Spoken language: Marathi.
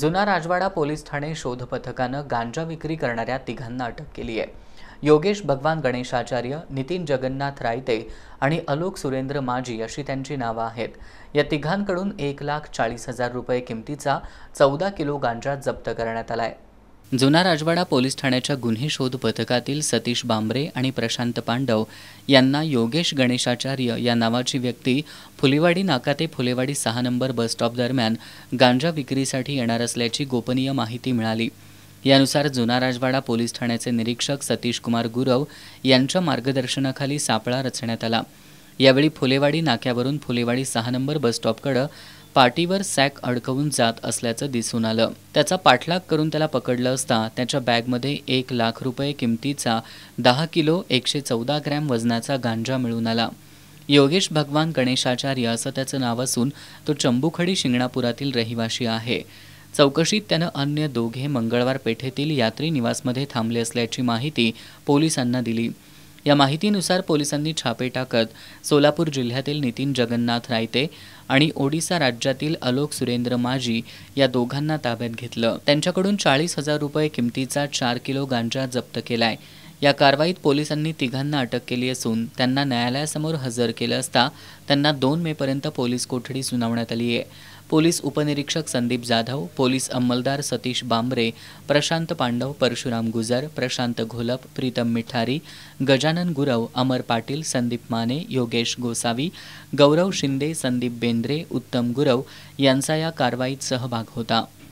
जुना राजवाडा पोलीस ठाणे शोध गांजा विक्री करणाऱ्या तिघांना अटक केली आहे योगेश भगवान गणेशाचार्य नितीन जगन्नाथ रायते आणि अलोक सुरेंद्र माजी अशी त्यांची नावं आहेत या तिघांकडून एक लाख चाळीस हजार रुपये किमतीचा चौदा किलो गांजा जप्त करण्यात आला आहे जुना राजवाडा पोलीस ठाण्याच्या गुन्हे शोध पथकातील सतीश बांबरे आणि प्रशांत पांडव यांना योगेश गणेशाचार्य या नावाची व्यक्ती फुलेवाडी नाका ते फुलेवाडी सहा नंबर बसस्टॉप दरम्यान गांजा विक्रीसाठी येणार असल्याची गोपनीय माहिती मिळाली यानुसार जुना राजवाडा पोलीस ठाण्याचे निरीक्षक सतीश कुमार गुरव यांच्या मार्गदर्शनाखाली सापळा रचण्यात आला यावेळी फुलेवाडी नाक्यावरून फुलेवाडी सहा नंबर बसस्टॉपकडं पाठीवर सॅक अडकवून जात असल्याचं दिसून आलं त्याचा पाठलाग करून त्याला पकडलं असता त्याच्या बॅगमध्ये एक लाख रुपये किमतीचा दहा किलो एकशे चौदा ग्रॅम वजनाचा गांजा मिळून आला योगेश भगवान गणेशाचार्य असं त्याचं नाव असून तो चंबुखडी शिंगणापुरातील रहिवाशी आहे चौकशीत त्यानं अन्य दोघे मंगळवार पेठेतील यात्री निवासमध्ये थांबले असल्याची माहिती पोलिसांना दिली या माहितीनुसार पोलिसांनी छापे टाकत सोलापूर जिल्ह्यातील नितीन जगन्नाथ रायते आणि ओडिसा राज्यातील अलोक सुरेंद्र माजी या दोघांना ताब्यात घेतलं त्यांच्याकडून चाळीस हजार रुपये किमतीचा चार किलो गांजा जप्त केलाय या कारवाईत पोलिसांनी तिघांना अटक केली असून त्यांना न्यायालयासमोर हजर केलं असता त्यांना दोन पर्यंत पोलीस कोठडी सुनावण्यात आली आहे पोलीस उपनिरीक्षक संदीप जाधव पोलीस अंमलदार सतीश बांबरे प्रशांत पांडव परशुराम गुजर प्रशांत घोलप प्रीतम मिठारी गजानन गुरव अमर पाटील संदीप माने योगेश गोसावी गौरव शिंदे संदीप बेंद्रे उत्तम गुरव यांचा या कारवाईत सहभाग होता